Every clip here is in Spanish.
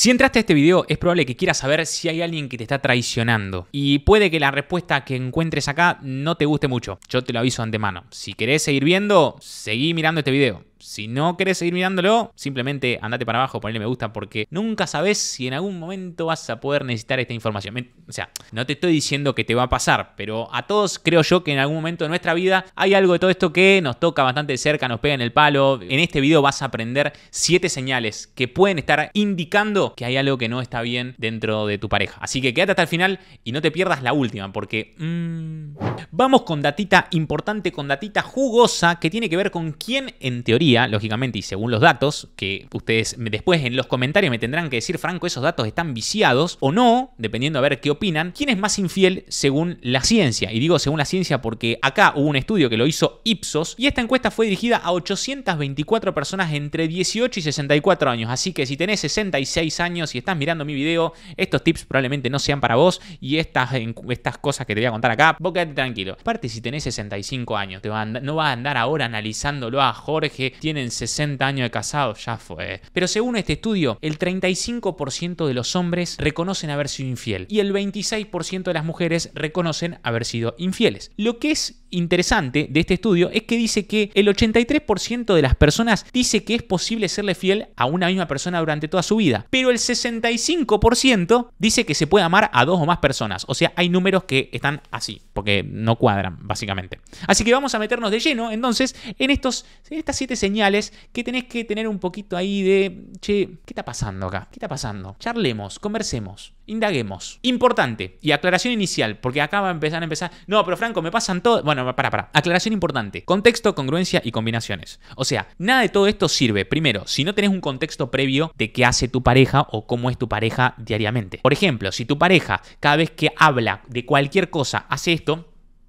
Si entraste a este video es probable que quieras saber si hay alguien que te está traicionando y puede que la respuesta que encuentres acá no te guste mucho. Yo te lo aviso de antemano. Si querés seguir viendo, seguí mirando este video. Si no querés seguir mirándolo, simplemente andate para abajo, ponle me gusta, porque nunca sabes si en algún momento vas a poder necesitar esta información. O sea, no te estoy diciendo que te va a pasar, pero a todos creo yo que en algún momento de nuestra vida hay algo de todo esto que nos toca bastante cerca, nos pega en el palo. En este video vas a aprender 7 señales que pueden estar indicando que hay algo que no está bien dentro de tu pareja. Así que quédate hasta el final y no te pierdas la última, porque... Mm, vamos con datita importante, con datita jugosa, que tiene que ver con quién en teoría lógicamente, y según los datos, que ustedes después en los comentarios me tendrán que decir, Franco, esos datos están viciados o no, dependiendo a ver qué opinan, ¿quién es más infiel según la ciencia? Y digo según la ciencia porque acá hubo un estudio que lo hizo Ipsos y esta encuesta fue dirigida a 824 personas entre 18 y 64 años. Así que si tenés 66 años y estás mirando mi video, estos tips probablemente no sean para vos y estas, estas cosas que te voy a contar acá, vos quedate tranquilo. Aparte, si tenés 65 años, no vas a andar ahora analizándolo a Jorge tienen 60 años de casado, ya fue. Pero según este estudio, el 35% de los hombres reconocen haber sido infiel y el 26% de las mujeres reconocen haber sido infieles. Lo que es interesante de este estudio es que dice que el 83% de las personas dice que es posible serle fiel a una misma persona durante toda su vida, pero el 65% dice que se puede amar a dos o más personas. O sea, hay números que están así, porque no cuadran, básicamente. Así que vamos a meternos de lleno, entonces, en, estos, en estas siete señales que tenés que tener un poquito ahí de, che, ¿qué está pasando acá? ¿Qué está pasando? Charlemos, conversemos. Indaguemos. Importante, y aclaración inicial, porque acá de a empezar a empezar. No, pero Franco, me pasan todo. Bueno, para, para. Aclaración importante. Contexto, congruencia y combinaciones. O sea, nada de todo esto sirve, primero, si no tenés un contexto previo de qué hace tu pareja o cómo es tu pareja diariamente. Por ejemplo, si tu pareja, cada vez que habla de cualquier cosa, hace esto,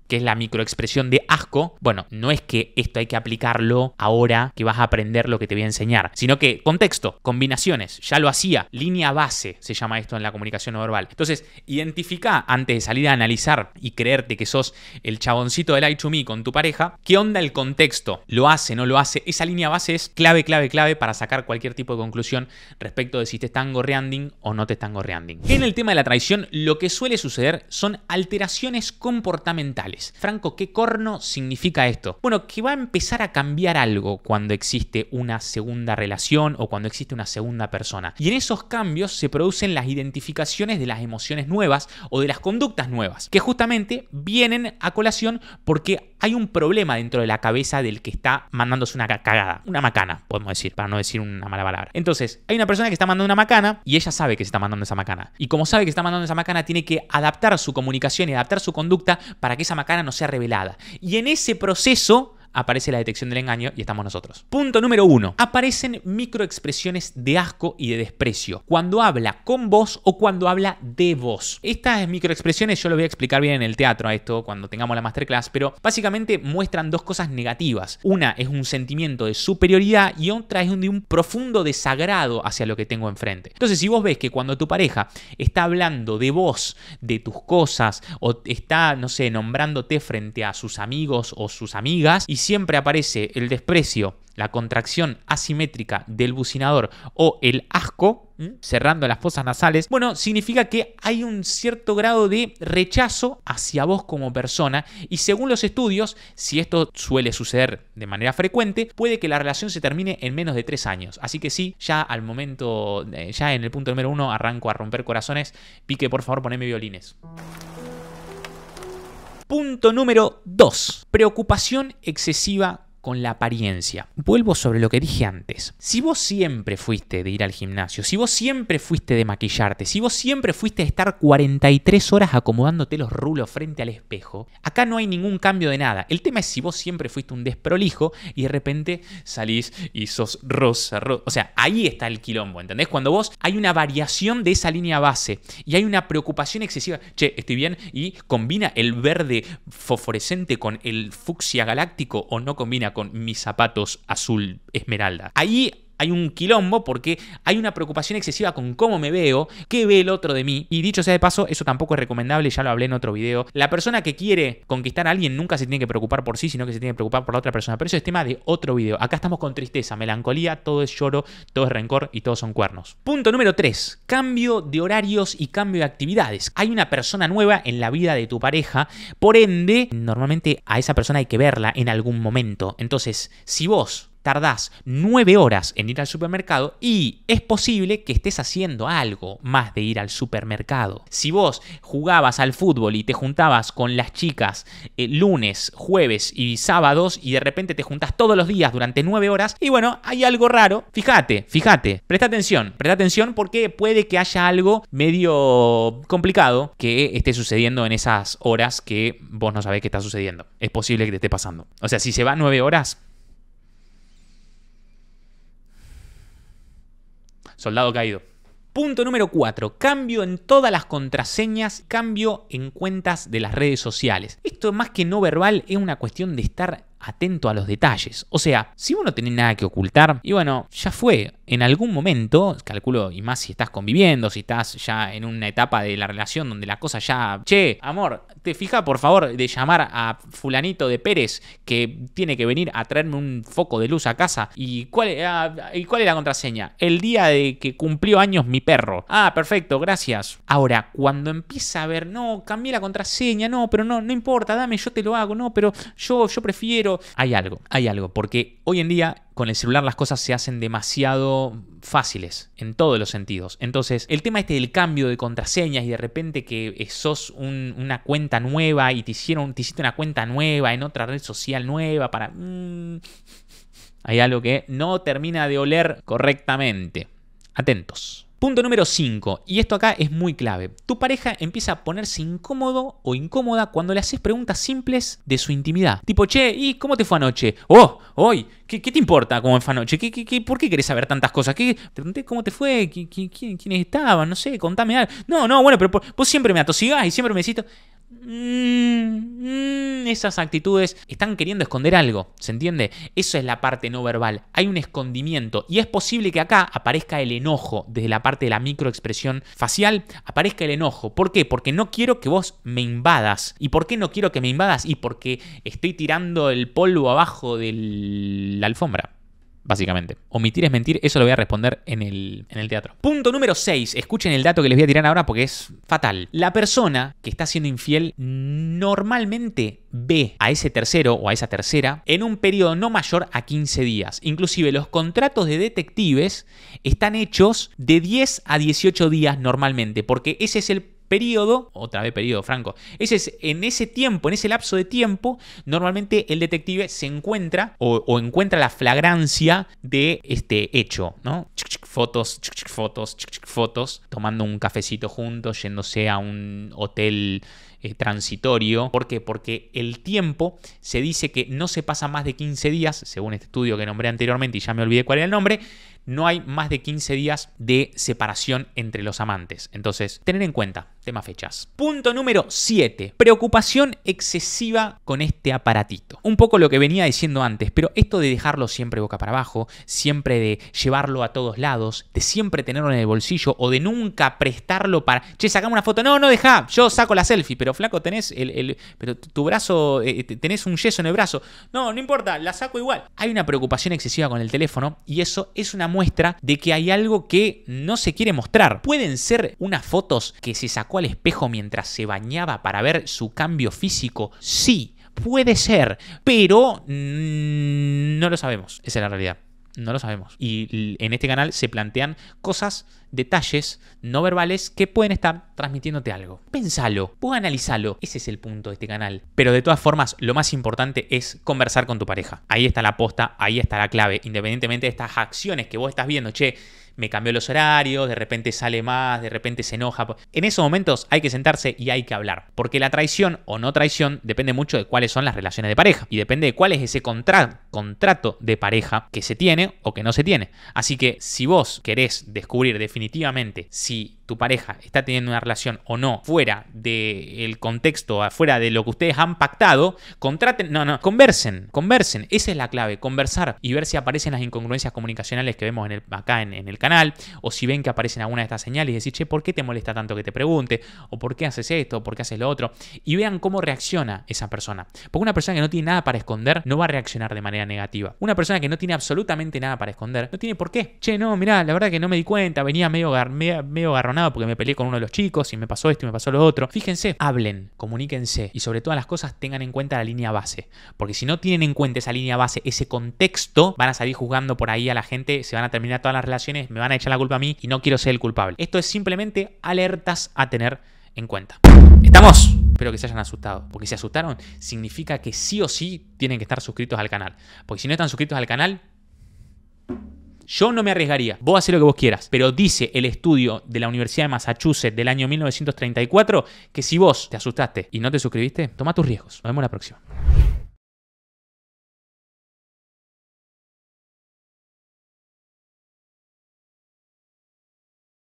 que es la microexpresión de asco, bueno, no es que esto hay que aplicarlo ahora que vas a aprender lo que te voy a enseñar, sino que contexto, combinaciones, ya lo hacía, línea base se llama esto en la comunicación no verbal. Entonces, identifica antes de salir a analizar y creerte que sos el chaboncito del I to me con tu pareja, qué onda el contexto, lo hace, no lo hace, esa línea base es clave, clave, clave para sacar cualquier tipo de conclusión respecto de si te están gorreanding o no te están gorreanding. En el tema de la traición, lo que suele suceder son alteraciones comportamentales Franco, ¿qué corno significa esto? Bueno, que va a empezar a cambiar algo cuando existe una segunda relación o cuando existe una segunda persona. Y en esos cambios se producen las identificaciones de las emociones nuevas o de las conductas nuevas, que justamente vienen a colación porque hay un problema dentro de la cabeza del que está mandándose una cagada, una macana, podemos decir, para no decir una mala palabra. Entonces, hay una persona que está mandando una macana y ella sabe que se está mandando esa macana. Y como sabe que está mandando esa macana, tiene que adaptar su comunicación y adaptar su conducta para que esa macana no sea revelada. Y en ese proceso aparece la detección del engaño y estamos nosotros. Punto número uno. Aparecen microexpresiones de asco y de desprecio. Cuando habla con vos o cuando habla de vos. Estas microexpresiones yo lo voy a explicar bien en el teatro a esto cuando tengamos la masterclass, pero básicamente muestran dos cosas negativas. Una es un sentimiento de superioridad y otra es un, de un profundo desagrado hacia lo que tengo enfrente. Entonces, si vos ves que cuando tu pareja está hablando de vos, de tus cosas, o está, no sé, nombrándote frente a sus amigos o sus amigas, y siempre aparece el desprecio, la contracción asimétrica del bucinador o el asco, cerrando las fosas nasales, bueno, significa que hay un cierto grado de rechazo hacia vos como persona y según los estudios, si esto suele suceder de manera frecuente, puede que la relación se termine en menos de tres años. Así que sí, ya al momento, eh, ya en el punto número uno, arranco a romper corazones. Pique, por favor, poneme violines. Punto número 2. Preocupación excesiva con la apariencia. Vuelvo sobre lo que dije antes. Si vos siempre fuiste de ir al gimnasio, si vos siempre fuiste de maquillarte, si vos siempre fuiste de estar 43 horas acomodándote los rulos frente al espejo, acá no hay ningún cambio de nada. El tema es si vos siempre fuiste un desprolijo y de repente salís y sos rosa, O sea, ahí está el quilombo, ¿entendés? Cuando vos hay una variación de esa línea base y hay una preocupación excesiva, che, estoy bien, y combina el verde fosforescente con el fucsia galáctico o no combina con mis zapatos azul esmeralda. Ahí hay un quilombo porque hay una preocupación excesiva con cómo me veo, qué ve el otro de mí. Y dicho sea de paso, eso tampoco es recomendable, ya lo hablé en otro video. La persona que quiere conquistar a alguien nunca se tiene que preocupar por sí, sino que se tiene que preocupar por la otra persona. Pero eso es tema de otro video. Acá estamos con tristeza, melancolía, todo es lloro, todo es rencor y todos son cuernos. Punto número 3. Cambio de horarios y cambio de actividades. Hay una persona nueva en la vida de tu pareja, por ende, normalmente a esa persona hay que verla en algún momento. Entonces, si vos tardás 9 horas en ir al supermercado y es posible que estés haciendo algo más de ir al supermercado. Si vos jugabas al fútbol y te juntabas con las chicas eh, lunes, jueves y sábados y de repente te juntas todos los días durante 9 horas y bueno, hay algo raro, fíjate, fíjate, presta atención, presta atención porque puede que haya algo medio complicado que esté sucediendo en esas horas que vos no sabés que está sucediendo. Es posible que te esté pasando. O sea, si se va 9 horas, soldado caído. Punto número 4. Cambio en todas las contraseñas, cambio en cuentas de las redes sociales. Esto más que no verbal es una cuestión de estar atento a los detalles. O sea, si uno tiene nada que ocultar, y bueno, ya fue en algún momento, calculo, y más si estás conviviendo, si estás ya en una etapa de la relación donde la cosa ya, che, amor, te fija por favor de llamar a fulanito de Pérez que tiene que venir a traerme un foco de luz a casa. ¿Y cuál, e-, ah, ¿y cuál es la contraseña? El día de que cumplió años mi perro. Ah, perfecto, gracias. Ahora, cuando empieza a ver, no, cambié la contraseña, no, pero no, no importa, dame, yo te lo hago, no, pero yo, yo prefiero... Hay algo, hay algo, porque hoy en día con el celular las cosas se hacen demasiado fáciles en todos los sentidos. Entonces, el tema este del cambio de contraseñas y de repente que eh, sos una cuenta nueva y te hicieron, hiciste una cuenta nueva en otra red social nueva para. Mm, hay algo que no termina de oler correctamente. Atentos. Punto número 5, y esto acá es muy clave. Tu pareja empieza a ponerse incómodo o incómoda cuando le haces preguntas simples de su intimidad. Tipo, che, ¿y cómo te fue anoche? Oh, hoy, ¿qué, te importa cómo fue anoche? por qué querés saber tantas cosas? ¿Qué, te pregunté cómo te fue, quién, quiénes estaban, no sé, contame algo. No, no, bueno, pero vos siempre me atosigás y siempre me decís... Mm, mm, esas actitudes están queriendo esconder algo, ¿se entiende? Eso es la parte no verbal, hay un escondimiento y es posible que acá aparezca el enojo desde la parte de la microexpresión facial, aparezca el enojo. ¿Por qué? Porque no quiero que vos me invadas. ¿Y por qué no quiero que me invadas? Y porque estoy tirando el polvo abajo de la alfombra básicamente. Omitir es mentir, eso lo voy a responder en el, en el teatro. Punto número 6. Escuchen el dato que les voy a tirar ahora porque es fatal. La persona que está siendo infiel normalmente ve a ese tercero o a esa tercera en un periodo no mayor a 15 días. Inclusive los contratos de detectives están hechos de 10 a 18 días normalmente, porque ese es el periodo, otra vez periodo, Franco, ese es, en ese tiempo, en ese lapso de tiempo, normalmente el detective se encuentra o, encuentra la flagrancia de este hecho, ¿no? fotos, fotos, fotos, tomando un cafecito juntos, yéndose a un hotel eh, transitorio. ¿Por qué? Porque el tiempo se dice que no se pasa más de 15 días, según este estudio que nombré anteriormente y ya me olvidé cuál era el nombre, no hay más de 15 días de separación entre los amantes. Entonces, tener en cuenta, tema fechas. Punto número 7. Preocupación excesiva con este aparatito. Un poco lo que venía diciendo antes, pero esto de dejarlo siempre boca para abajo, siempre de llevarlo a todos lados, de siempre tenerlo en el bolsillo o de nunca prestarlo para, che, sacame una foto. No, no, deja, yo saco la selfie, pero flaco, tenés el, el pero tu brazo, eh, tenés un yeso en el brazo. No, no importa, la saco igual. Hay una preocupación excesiva con el teléfono y eso es una muestra de que hay algo que no se quiere mostrar. Pueden ser unas fotos que se sacó al espejo mientras se bañaba para ver su cambio físico. Sí, puede ser, pero no lo sabemos. Esa es la realidad. No lo sabemos. Y en este canal se plantean cosas, detalles no verbales que pueden estar transmitiéndote algo. Pensalo, puedo analizarlo. Ese es el punto de este canal. Pero de todas formas, lo más importante es conversar con tu pareja. Ahí está la posta, ahí está la clave. Independientemente de estas acciones que vos estás viendo, che, me cambió los horarios, de repente sale más, de repente se enoja. En esos momentos hay que sentarse y hay que hablar, porque la traición o no traición depende mucho de cuáles son las relaciones de pareja y depende de cuál es ese contrato de pareja que se tiene o que no se tiene. Así que si vos querés descubrir definitivamente si tu pareja está teniendo una relación o no fuera del el contexto, afuera de lo que ustedes han pactado, contraten, no, no, conversen, conversen. Esa es la clave, conversar y ver si aparecen las incongruencias comunicacionales que vemos en el, acá en, el canal o si ven que aparecen alguna de estas señales y decir, che, ¿por qué te molesta tanto que te pregunte? ¿O por qué haces esto? ¿O ¿Por qué haces lo otro? Y vean cómo reacciona esa persona. Porque una persona que no tiene nada para esconder no va a reaccionar de manera negativa. Una persona que no tiene absolutamente nada para esconder no tiene por qué. Che, no, mirá, la verdad que no me di cuenta, venía medio, medio, medio porque me peleé con uno de los chicos y me pasó esto y me pasó lo otro. Fíjense, hablen, comuníquense y sobre todas las cosas tengan en cuenta la línea base. Porque si no tienen en cuenta esa línea base, ese contexto, van a salir juzgando por ahí a la gente, se van a terminar todas las relaciones, me van a echar la culpa a mí y no quiero ser el culpable. Esto es simplemente alertas a tener en cuenta. ¡Estamos! Espero que se hayan asustado. Porque si asustaron, significa que sí o sí tienen que estar suscritos al canal. Porque si no están suscritos al canal, yo no me arriesgaría. Vos haces lo que vos quieras. Pero dice el estudio de la Universidad de Massachusetts del año 1934 que si vos te asustaste y no te suscribiste, toma tus riesgos. Nos vemos la próxima.